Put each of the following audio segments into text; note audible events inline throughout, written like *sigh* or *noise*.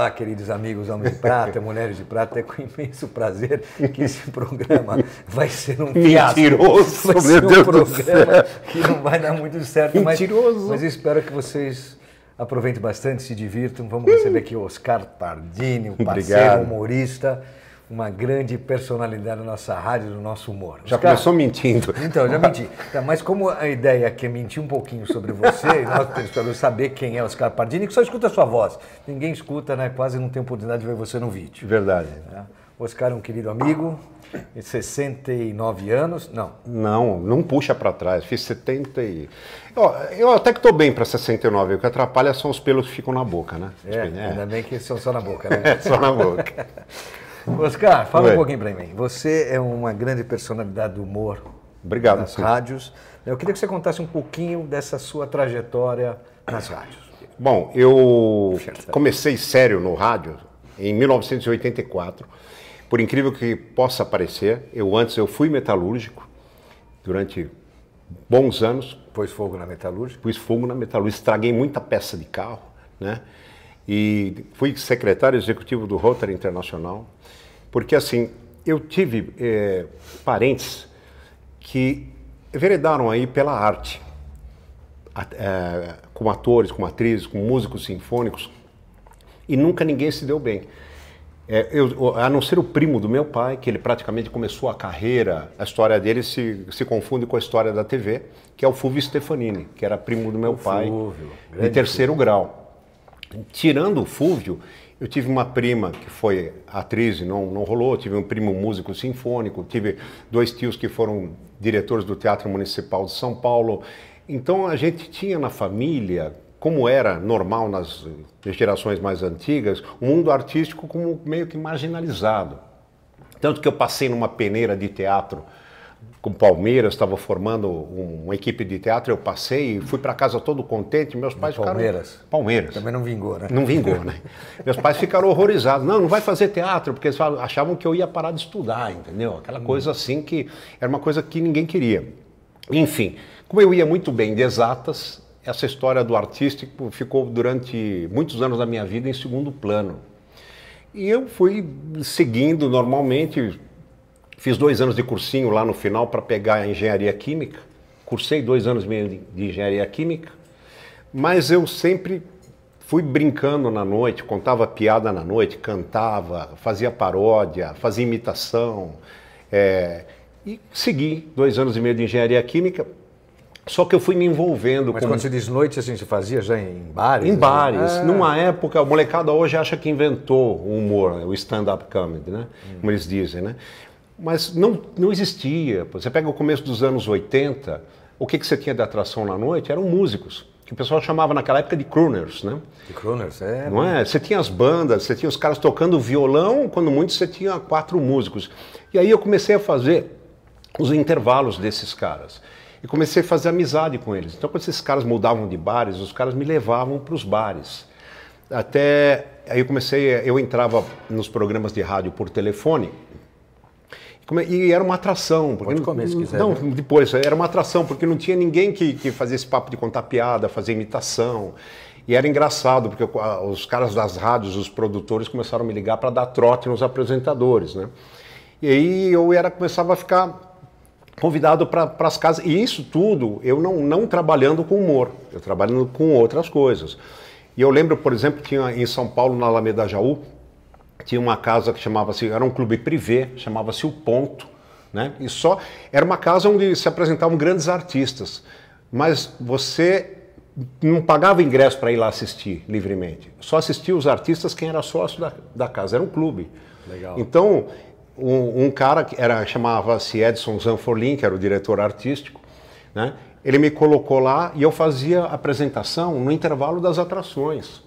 Olá, queridos amigos Homens de Prata, *laughs* Mulheres de Prata. É com imenso prazer que esse programa *laughs* vai ser um fiasco. Mentiroso, vai ser um programa que não vai dar muito certo. Mentiroso. Mas, mas espero que vocês aproveitem bastante, se divirtam. Vamos receber aqui o Oscar Pardini, o parceiro Obrigado. humorista uma grande personalidade da nossa rádio, do nosso humor. Já Oscar, começou mentindo. Então, já menti. Tá, mas como a ideia aqui é mentir um pouquinho sobre você, *laughs* nós temos que saber quem é Oscar Pardini, que só escuta a sua voz. Ninguém escuta, né? Quase não tem oportunidade de ver você no vídeo. Verdade. Tá? Oscar é um querido amigo, 69 anos, não. Não, não puxa para trás, fiz 70 e... Eu, eu até que estou bem para 69, o que atrapalha são os pelos que ficam na boca, né? É, tipo, é. ainda bem que são só na boca, né? *laughs* É, só na boca. *laughs* Oscar, fala Oi. um pouquinho para mim. Você é uma grande personalidade do humor. Obrigado. Nas sim. rádios. Eu queria que você contasse um pouquinho dessa sua trajetória nas rádios. Bom, eu comecei sério no rádio em 1984. Por incrível que possa parecer, eu antes eu fui metalúrgico durante bons anos. Pôs fogo na metalúrgica? Pus fogo na metalúrgica. Estraguei muita peça de carro, né? e fui secretário executivo do Rotary Internacional, porque assim, eu tive é, parentes que veredaram aí pela arte, é, eh, como atores, como atrizes, como músicos sinfônicos, e nunca ninguém se deu bem. É, eu, a não ser o primo do meu pai, que ele praticamente começou a carreira, a história dele se, se confunde com a história da TV, que é o Fulvio Stefanini, que era primo do meu o pai, Fulvio, de terceiro grau. Tirando o Fúvio, eu tive uma prima que foi atriz e não, não rolou, tive um primo músico sinfônico, tive dois tios que foram diretores do Teatro Municipal de São Paulo. Então a gente tinha na família, como era normal nas gerações mais antigas, um mundo artístico como meio que marginalizado. Tanto que eu passei numa peneira de teatro com Palmeiras, estava formando uma equipe de teatro, eu passei e fui para casa todo contente. Meus pais Palmeiras. ficaram. Palmeiras. Também não vingou, né? Não vingou, né? *laughs* Meus pais ficaram horrorizados. Não, não vai fazer teatro, porque eles achavam que eu ia parar de estudar, entendeu? Aquela hum. coisa assim que era uma coisa que ninguém queria. Enfim, como eu ia muito bem de exatas, essa história do artístico ficou durante muitos anos da minha vida em segundo plano. E eu fui seguindo normalmente, Fiz dois anos de cursinho lá no final para pegar a engenharia química. Cursei dois anos meio de engenharia química. Mas eu sempre fui brincando na noite, contava piada na noite, cantava, fazia paródia, fazia imitação. É... e segui dois anos e meio de engenharia química. Só que eu fui me envolvendo. Mas com... quando você diz noite, assim, você fazia já em bares? Em né? bares. É... Numa época, a molecada hoje acha que inventou o humor, o stand-up comedy, né? Hum. Como eles dizem, né? mas não, não existia. Você pega o começo dos anos 80, o que, que você tinha de atração na noite eram músicos, que o pessoal chamava naquela época de crooners, né? De crooners, é. Não é? Você tinha as bandas, você tinha os caras tocando violão, quando muito você tinha quatro músicos. E aí eu comecei a fazer os intervalos desses caras. E comecei a fazer amizade com eles. Então, quando esses caras mudavam de bares, os caras me levavam para os bares. Até aí eu comecei, eu entrava nos programas de rádio por telefone, é, e era uma atração. Porque Pode comer, se quiser. Não, né? depois, era uma atração, porque não tinha ninguém que, que fazia esse papo de contar piada, fazer imitação. E era engraçado, porque os caras das rádios, os produtores, começaram a me ligar para dar trote nos apresentadores, né? E aí eu era, começava a ficar convidado para as casas. E isso tudo, eu não, não trabalhando com humor, eu trabalhando com outras coisas. E eu lembro, por exemplo, que tinha em São Paulo, na Alameda Jaú, tinha uma casa que chamava-se, era um clube privê, chamava-se O Ponto, né? E só era uma casa onde se apresentavam grandes artistas, mas você não pagava ingresso para ir lá assistir livremente. Só assistia os artistas quem era sócio da, da casa, era um clube. Legal. Então, um, um cara que era chamava-se Edson Zanforlin, que era o diretor artístico, né? Ele me colocou lá e eu fazia apresentação no intervalo das atrações.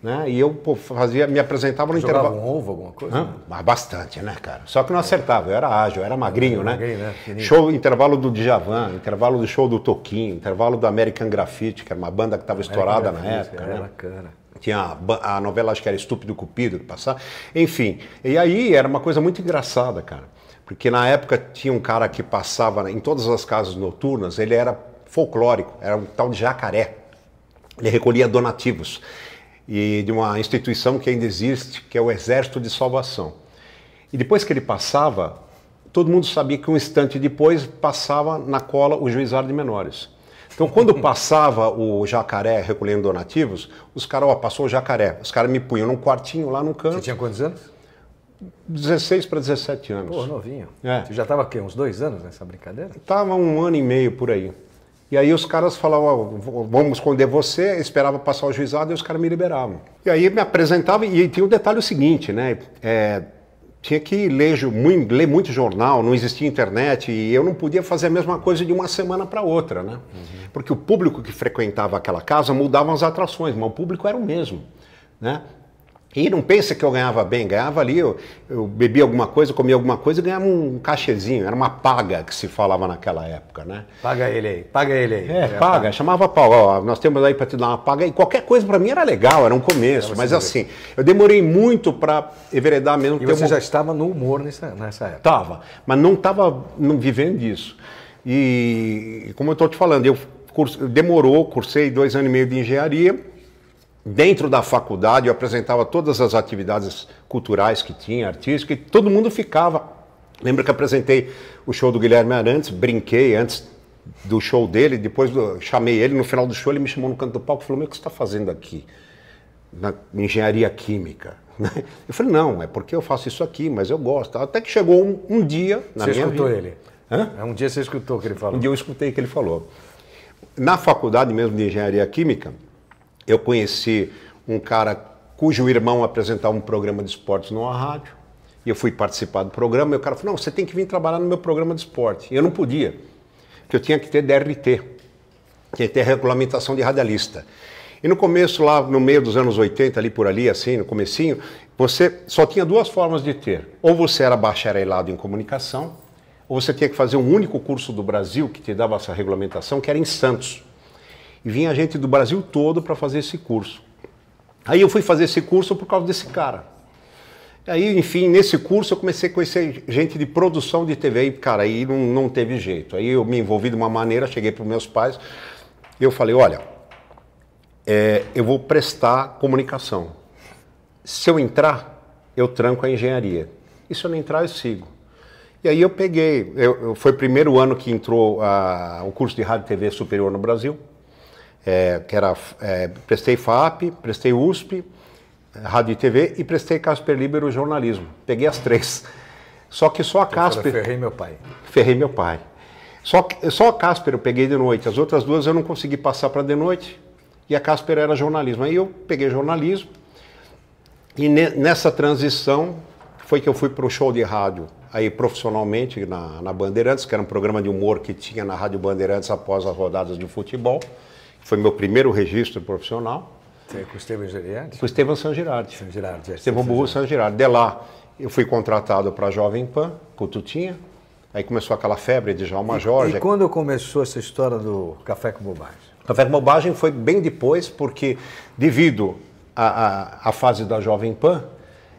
Né? E eu pô, fazia, me apresentava no Jogava intervalo. Um ovo, alguma coisa? bastante, né, cara? Só que não acertava, eu era ágil, eu era magrinho, né? Magrinho, né? Show, intervalo do Djavan, intervalo do show do Toquinho, intervalo do American Graffiti, que era uma banda que estava estourada na época. Era é, né? bacana. Tinha a, a, novela, acho que era Estúpido Cupido, que passava. Enfim, e aí era uma coisa muito engraçada, cara. Porque na época tinha um cara que passava em todas as casas noturnas, ele era folclórico, era um tal de jacaré. Ele recolhia donativos e de uma instituição que ainda existe, que é o Exército de Salvação. E depois que ele passava, todo mundo sabia que um instante depois passava na cola o juizado de menores. Então, quando *laughs* passava o jacaré recolhendo donativos, os caras, ó, passou o jacaré. Os caras me punham num quartinho lá no canto. Você tinha quantos anos? 16 para 17 anos. Pô, novinho. É. Você já estava, quê, uns dois anos nessa brincadeira? Estava um ano e meio por aí. E aí os caras falavam, vamos esconder você, esperava passar o juizado e os caras me liberavam. E aí me apresentava e tinha o um detalhe seguinte, né? É, tinha que ler, ler, muito jornal, não existia internet e eu não podia fazer a mesma coisa de uma semana para outra, né? Uhum. Porque o público que frequentava aquela casa mudavam as atrações, mas o público era o mesmo, né? E não pensa que eu ganhava bem, ganhava ali, eu, eu bebia alguma coisa, comia alguma coisa e ganhava um cachezinho, era uma paga que se falava naquela época, né? Paga ele aí, paga ele aí. É, paga, paga, chamava pau, ó, nós temos aí para te dar uma paga e qualquer coisa para mim era legal, era um começo, mas assim, eu demorei muito para everedar mesmo. E você um... já estava no humor nessa, nessa época? Tava, mas não estava não, vivendo disso. E como eu estou te falando, eu, curso, eu demorou, cursei dois anos e meio de engenharia, dentro da faculdade eu apresentava todas as atividades culturais que tinha, artísticas, e todo mundo ficava. Lembro que apresentei o show do Guilherme Arantes, brinquei antes do show dele, depois do, chamei ele, no final do show ele me chamou no canto do palco e falou, meu, o que você está fazendo aqui? Na engenharia química. *laughs* Eu falei, não, é porque eu faço isso aqui, mas eu gosto. Até que chegou um, um dia na você minha vida... Você escutou ele? Hã? É, um dia você escutou o que ele falou? Um dia eu escutei o que ele falou. Na faculdade mesmo de engenharia química, eu conheci um cara cujo irmão apresentava um programa de esportes numa rádio, e eu fui participar do programa, e o cara falou, não, você tem que vir trabalhar no meu programa de esporte. E eu não podia, porque eu tinha que ter DRT, que ter é regulamentação de radialista. E no começo, lá no meio dos anos 80, ali por ali, assim, no comecinho, você só tinha duas formas de ter. Ou você era bacharelado em comunicação, ou você tinha que fazer um único curso do Brasil que te dava essa regulamentação, que era em Santos. E vinha gente do Brasil todo para fazer esse curso. Aí eu fui fazer esse curso por causa desse cara. Aí, enfim, nesse curso eu comecei a conhecer gente de produção de TV e, cara, aí não, não teve jeito. Aí eu me envolvi de uma maneira, cheguei para meus pais e eu falei, olha, é, eu vou prestar comunicação. Se eu entrar, eu tranco a engenharia. E se eu não entrar, eu sigo. E aí eu peguei, eu foi o primeiro ano que entrou a, o curso de rádio e TV superior no Brasil é, que era, é, prestei FAP, prestei USP, Rádio e TV, e prestei Casper Libero Jornalismo. Peguei as três. Só que só a então, Casper... Ferrei meu pai. Ferrei meu pai. Só, só a Casper eu peguei de noite. As outras duas eu não consegui passar para de noite. E a Casper era jornalismo. Aí eu peguei jornalismo. E ne, nessa transição foi que eu fui para o show de rádio. Aí profissionalmente na, na Bandeirantes, que era um programa de humor que tinha na Rádio Bandeirantes após as rodadas de futebol foi meu primeiro registro profissional. Com o Estevam Girardi? Com o Estevam São Girardi. São Girardi. É, Estevam Burro São Girardi. De lá, eu fui contratado para a Jovem Pan, com o Tutinha. Aí começou aquela febre de Jalma Jorge. E quando começou essa história do Café com Bobagem? Café com Bobagem foi bem depois, porque devido à, fase da Jovem Pan,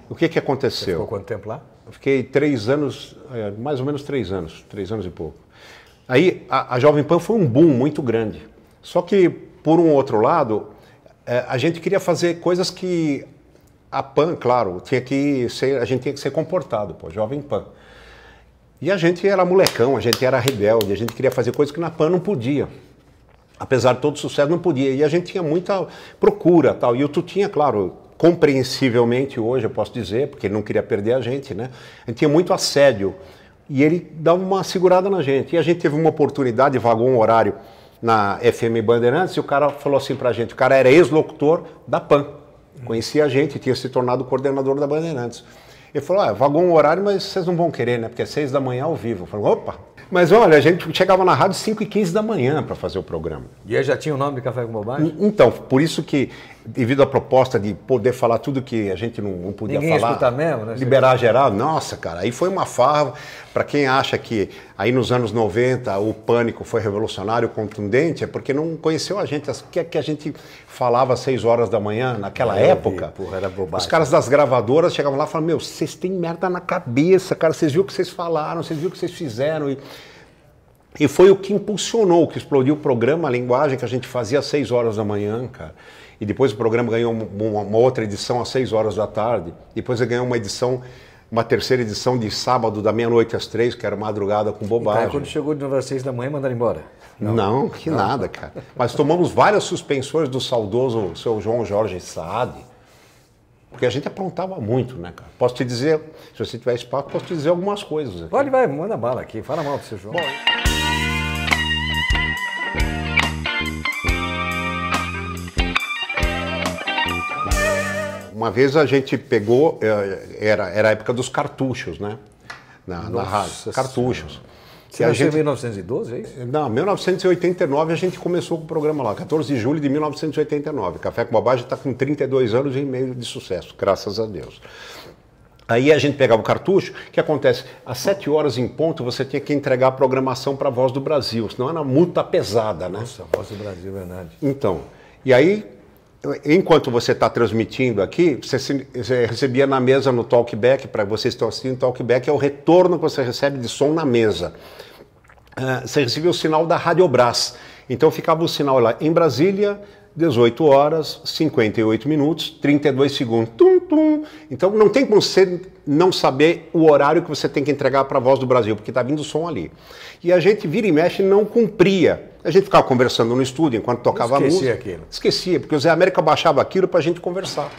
o que, que aconteceu? Você ficou quanto tempo lá? Fiquei três anos, é, mais ou menos três anos, três anos e pouco. Aí a, a Jovem Pan foi um boom muito grande. Só que, por um outro lado, é, a gente queria fazer coisas que a PAN, claro, tinha que ser, a gente tinha que ser comportado, pô, jovem PAN. E a gente era molecão, a gente era rebelde, a gente queria fazer coisas que na PAN não podia. Apesar de todo o sucesso, não podia. E a gente tinha muita procura tal. E o Tutinha, claro, compreensivelmente hoje, eu posso dizer, porque ele não queria perder a gente, né? A gente tinha muito assédio. E ele dava uma segurada na gente. E a gente teve uma oportunidade, vagou um horário na FM Bandeirantes e o cara falou assim para a gente, o cara era ex-locutor da PAN, conhecia a gente, tinha se tornado coordenador da Bandeirantes. Ele falou, ah, vagou um horário, mas vocês não vão querer, né? Porque é seis da manhã ao vivo. Eu falei, opa! Mas olha, a gente chegava na rádio 5 e 15 da manhã para fazer o programa. E aí já tinha o nome de Café com Bobagem? Então, por isso que devido à proposta de poder falar tudo que a gente não, não podia Ninguém falar. mesmo, né? Liberar geral, nossa, cara, aí foi uma farra. Para quem acha que aí nos anos 90 o pânico foi revolucionário, contundente, é porque não conheceu a gente. O que, é que a gente falava às 6 horas da manhã naquela é, época? Porra, era bobagem. Os caras das gravadoras chegavam lá e falavam, meu, vocês têm merda na cabeça, cara, vocês viram o que vocês falaram, vocês viram o que vocês fizeram. E... E foi o que impulsionou, que explodiu o programa, a linguagem que a gente fazia às 6 horas da manhã, cara. E depois o programa ganhou uma outra edição às 6 horas da tarde. Depois ele ganhou uma edição uma terceira edição de sábado, da meia-noite às três, que era madrugada com bobagem. quando chegou de novo às seis da manhã, mandaram embora? Não, não que não. nada, cara. Mas tomamos várias suspensões do saudoso seu João Jorge Saad, porque a gente aprontava muito, né, cara? Posso te dizer, se você tiver espaço, posso te dizer algumas coisas. Aqui. Né? Pode, vai, manda bala aqui, fala mal do seu João. Bom, uma vez a gente pegou, eh, era, era a época dos cartuchos, né? Na, na rádio. Cartuchos. Você nasceu gente... em 1912, é isso? Não, 1989 a gente começou com o programa lá, 14 de julho de 1989. Café com Bobagem está com 32 anos e meio de sucesso, graças a Deus. Aí a gente pegava o cartucho, o que acontece? Às sete horas em ponto você tinha que entregar a programação para a Voz do Brasil, senão era multa pesada, né? Nossa, a Voz do Brasil, é verdade. Então, e aí enquanto você está transmitindo aqui, você, se, você, recebia na mesa no talkback, para vocês que estão assistindo, talkback é o retorno que você recebe de som na mesa. Uh, você recebia o sinal da Radiobras. Então ficava o sinal lá em Brasília, 18 horas, 58 minutos, 32 segundos. Tum, tum. Então não tem como você não saber o horário que você tem que entregar para a voz do Brasil, porque está vindo o som ali. E a gente vira e mexe não cumpria a gente ficava conversando no estúdio enquanto tocava a música. Esquecia aquilo. Esquecia, porque o Zé América baixava aquilo para a gente conversar.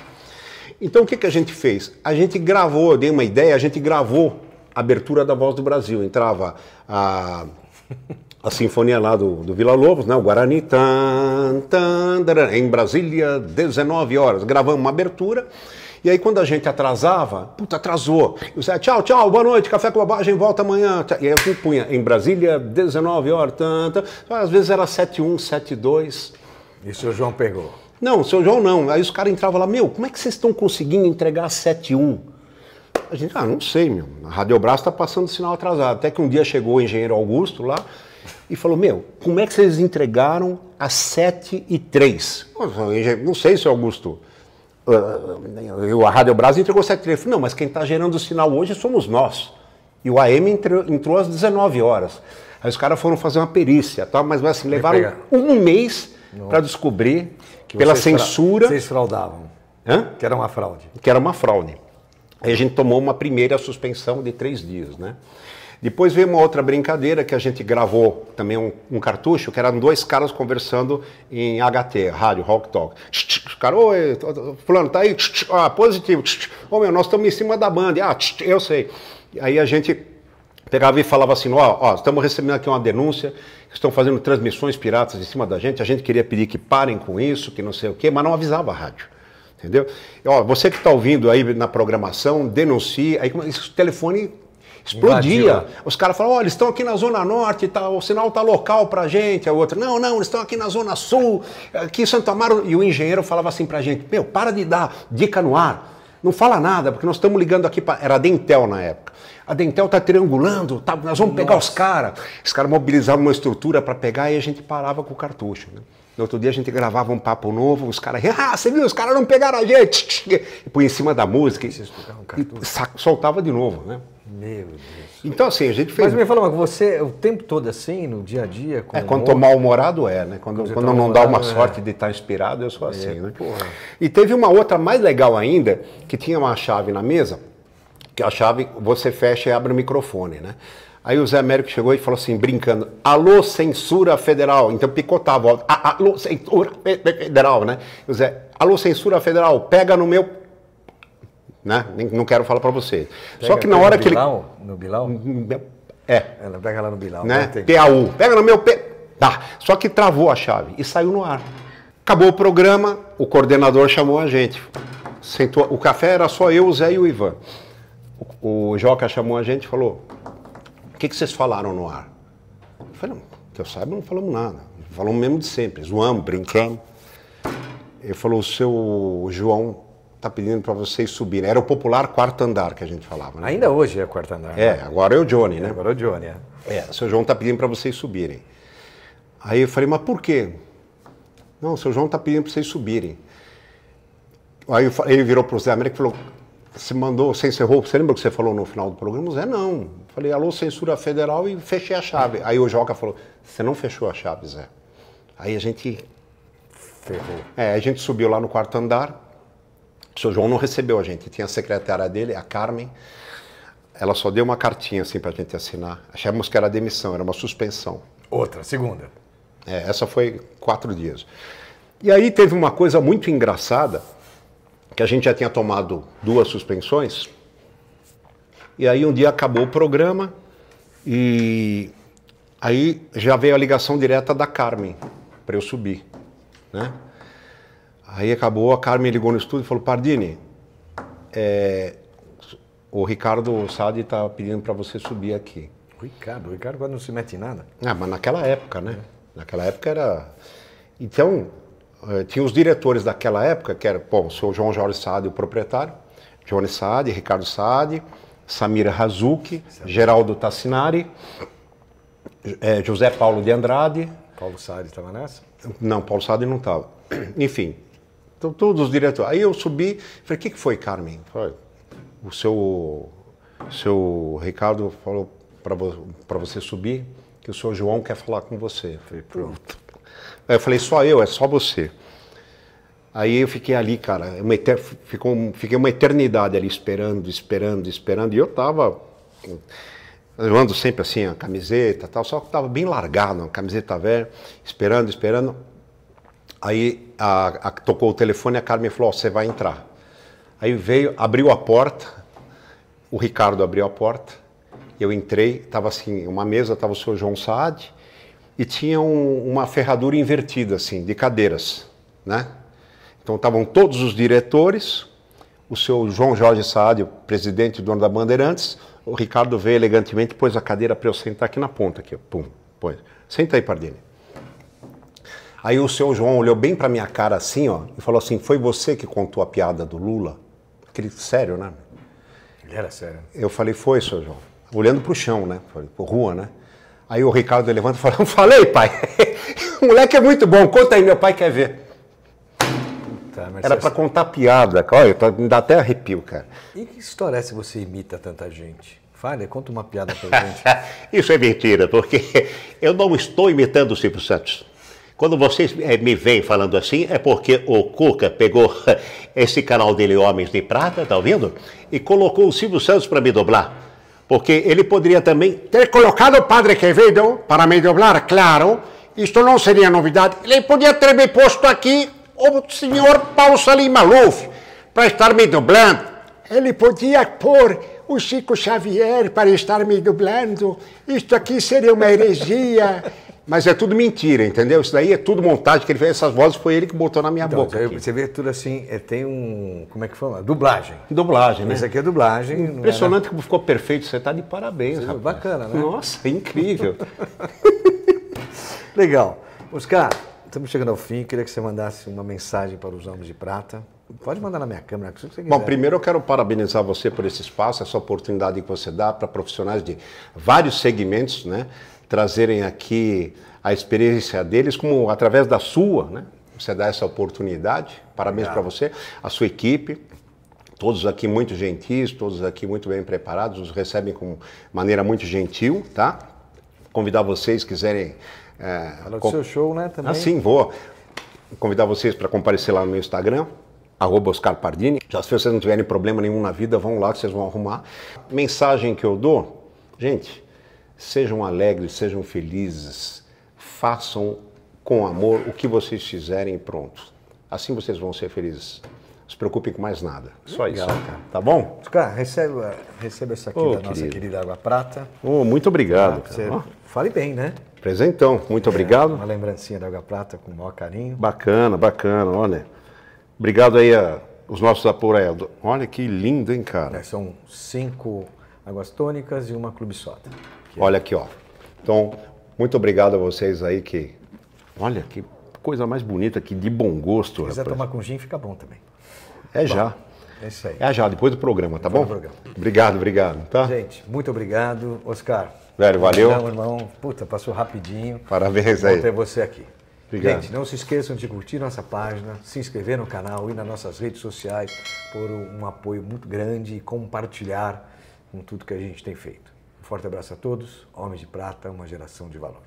Então o que, que a gente fez? A gente gravou, eu dei uma ideia, a gente gravou a abertura da Voz do Brasil. Entrava a, a sinfonia lá do, do Vila Lobos, né? o Guarani. Tan, tan, em Brasília, 19 horas. Gravamos uma abertura e aí, quando a gente atrasava, puta, atrasou. Eu saia, tchau, tchau, boa noite, café com bobagem, volta amanhã. E aí eu punha em Brasília, 19 horas, tanta. Então, às vezes era 71, 72. E o seu João pegou? Não, o seu João não. Aí os caras entravam lá, meu, como é que vocês estão conseguindo entregar 71? A gente, ah, não sei, meu. A Radiobras está passando sinal atrasado. Até que um dia chegou o engenheiro Augusto lá e falou, meu, como é que vocês entregaram às 7 e 3? Não sei, seu Augusto. Ah, a Rádio brasil entregou sete telefones. Não, mas quem está gerando o sinal hoje somos nós. E o AM entrou, entrou às 19 horas. Aí os caras foram fazer uma perícia, tá? mas assim, levaram um mês para descobrir, que pela vocês censura. Vocês fraudavam. Hã? Que era uma fraude. Que era uma fraude. Aí a gente tomou uma primeira suspensão de três dias, né? Depois veio uma outra brincadeira que a gente gravou também um, um cartucho, que eram dois caras conversando em HT, rádio, Rock Talk. Os caras, oi, fulano, tá aí? Tch, tch, ah, positivo. Ô oh, meu, nós estamos em cima da banda. Ah, tch, eu sei. Aí a gente pegava e falava assim, ó, ó, estamos recebendo aqui uma denúncia, estão fazendo transmissões piratas em cima da gente, a gente queria pedir que parem com isso, que não sei o quê, mas não avisava a rádio. Entendeu? Ó, você que está ouvindo aí na programação, denuncie. Aí esse telefone Explodia. Invadiu. Os caras falavam, olha, estão aqui na Zona Norte, tá, o sinal está local a gente. A é outra, não, não, eles estão aqui na Zona Sul, aqui em Santo Amaro. E o engenheiro falava assim a gente, meu, para de dar dica no ar. Não fala nada, porque nós estamos ligando aqui para. Era a Dentel na época. A Dentel está triangulando, tá, nós vamos Nossa. pegar os caras. Os caras mobilizavam uma estrutura para pegar e a gente parava com o cartucho. Né? No outro dia a gente gravava um papo novo, os caras, *laughs* ah, você viu, os caras não pegaram a gente. *laughs* E põe em cima da música e, um e soltava de novo, né? Meu Deus. Então, assim, a gente fez. Mas me fala, mas você, o tempo todo assim, no dia a dia. é, quando estou mal-humorado, é, né? Quando, quando, quando tá não dá uma é. sorte de estar tá inspirado, eu sou é, assim, né? Porra. E teve uma outra mais legal ainda, que tinha uma chave na mesa, que a chave você fecha e abre o microfone, né? Aí o Zé Américo chegou e falou assim, brincando: Alô, censura federal. Então picotava, alô, censura federal, né? E o Zé, alô, censura federal, pega no meu né? Nem, não quero falar para vocês. Pega, Só que na hora no que ele. No Bilal? É. Ela é, pega lá no Bilal. Né? PAU. Pega no meu P. Tá. Só que travou a chave e saiu no ar. Acabou o programa, o coordenador chamou a gente. Sentou, o café era só eu, o Zé e o Ivan. O, o Joca chamou a gente e falou: O que, que vocês falaram no ar? Eu falei: Não, que eu saiba, não falamos nada. Falamos mesmo de sempre, zoamos, brincamos. Ele falou: O seu João está pedindo para vocês subirem. Era o popular quarto andar que a gente falava. Né? Ainda hoje é quarto andar. É, né? agora é o Johnny, né? Agora é o Johnny, é. É, o seu João está pedindo para vocês subirem. Aí eu falei, mas por quê? Não, o seu João está pedindo para vocês subirem. Aí eu, ele virou para o Zé América e falou, você mandou, você encerrou, você lembra o que você falou no final do programa? Zé, não. Falei, alô, censura federal e fechei a chave. Aí o Joca falou, você não fechou a chave, Zé. Aí a gente... Ferrou. É, a gente subiu lá no quarto andar, o João não recebeu a gente, tinha a secretária dele, a Carmen. Ela só deu uma cartinha assim para a gente assinar. Achamos que era demissão, era uma suspensão. Outra, segunda. É, essa foi quatro dias. E aí teve uma coisa muito engraçada, que a gente já tinha tomado duas suspensões. E aí um dia acabou o programa e aí já veio a ligação direta da Carmen para eu subir, né? Aí acabou, a Carmen ligou no estúdio e falou: Pardini, é, o Ricardo Sade está pedindo para você subir aqui. O Ricardo, o Ricardo agora não se mete em nada. Ah, mas naquela época, né? Naquela época era. Então, eh, tinha os diretores daquela época, que era bom, o seu João Jorge Sade, o proprietário, Johnny Sade, Ricardo Sade, Samira Hazuki, Geraldo Tassinari, eh, José Paulo de Andrade. Paulo Sade estava nessa? Não, Paulo Sade não estava. Enfim, então, todos os diretores. Aí eu subi, falei, o que, que foi, Carmen? Falei, o seu, seu Ricardo falou para você subir que o seu João quer falar com você. Eu falei, pronto. Aí eu falei, só eu, é só você. Aí eu fiquei ali, cara, uma eter... Ficou, fiquei uma eternidade ali esperando, esperando, esperando. E eu tava. Eu ando sempre assim, a camiseta tal, só que tava bem largado, a camiseta velha, esperando, esperando. Aí a, a, tocou o telefone e a Carmen falou: oh, você vai entrar. Aí veio, abriu a porta, o Ricardo abriu a porta, eu entrei, estava assim, uma mesa, estava o senhor João Saad, e tinha um, uma ferradura invertida, assim, de cadeiras, né? Então estavam todos os diretores, o seu João Jorge Saad, o presidente e dono da Bandeirantes, o Ricardo veio elegantemente, pôs a cadeira para eu sentar aqui na ponta, aqui, pum, pôs. Senta aí, Pardini. Aí o seu João olhou bem para minha cara assim, ó, e falou assim: "Foi você que contou a piada do Lula?" Aquele sério, né? Ele era sério. Eu falei: "Foi, seu João." Olhando para o chão, né? Falei, pro rua, né? Aí o Ricardo levanta e fala: "Falei, pai. *laughs* o moleque é muito bom. Conta aí, meu pai quer ver." Puta, era para é contar piada, olha, tá, me dá até arrepio, cara. E que história é se você imita tanta gente? Fale, conta uma piada pra *laughs* gente. Isso é mentira, porque eu não estou imitando o Silvio Santos. Quando vocês eh, me veem falando assim, é porque o Cuca pegou *laughs* esse canal dele, Homens de Prata, tá ouvindo? E colocou o Silvio Santos para me dublar, Porque ele poderia também ter colocado o Padre Quevedo para me dublar, claro. Isto não seria novidade. Ele podia ter me posto aqui o senhor Paulo Salim Maluf para estar me dublando. Ele podia pôr o Chico Xavier para estar me dublando. Isto aqui seria uma heresia. Mas é tudo mentira, entendeu? Isso daí é tudo montagem que ele fez. Essas vozes foi ele que botou na minha então, boca. Aqui. Você vê tudo assim, é, tem um. Como é que fala? Dublagem. Dublagem, né? Isso aqui é dublagem. É, né? Impressionante era... como ficou perfeito. Você está de parabéns, rapaz. Bacana, né? Nossa, é incrível. *laughs* Legal. Oscar, estamos chegando ao fim. Queria que você mandasse uma mensagem para os Homens de Prata. Pode mandar na minha câmera, se você quiser. Bom, primeiro eu quero parabenizar você por esse espaço, essa oportunidade que você dá para profissionais de vários segmentos, né? trazerem aqui a experiência deles, como através da sua, né? Você dá essa oportunidade. Parabéns para você, a sua equipe, todos aqui muito gentis, todos aqui muito bem preparados, nos recebem com maneira muito gentil, tá? Convidar vocês quiserem. É, Fala do seu show, né? Também. Ah, sim, vou convidar vocês para comparecer lá no meu Instagram, Oscar Pardini. Já se vocês não tiverem problema nenhum na vida, vão lá que vocês vão arrumar. Mensagem que eu dou, gente, Sejam alegres, sejam felizes, façam com amor o que vocês fizerem e pronto. Assim vocês vão ser felizes. Não se preocupem com mais nada. Só Legal, isso. Cara. Tá bom? Cara, receba, receba essa aqui oh, da querido. nossa querida Água Prata. Oh, muito obrigado. Ah, você Fale bem, né? Presentão, muito é, obrigado. Uma lembrancinha da Água Prata com o maior carinho. Bacana, bacana, olha. Obrigado aí a, os nossos apoiadores. Olha que lindo, hein, cara? É, são cinco águas tônicas e uma clube soda. Olha aqui, ó. Então, muito obrigado a vocês aí que. Olha que coisa mais bonita aqui, de bom gosto. Se quiser rapaz. tomar com gin, fica bom também. É bom, já. É isso aí. É já, depois do programa, tá depois bom? Programa. Obrigado, obrigado. Tá? Gente, muito obrigado, Oscar. Velho, valeu. Não, irmão. Puta, passou rapidinho. Parabéns aí. ter você aqui. Obrigado. Gente, não se esqueçam de curtir nossa página, se inscrever no canal e nas nossas redes sociais por um apoio muito grande e compartilhar com tudo que a gente tem feito forte abraço a todos. homem de Prata, uma geração de valor.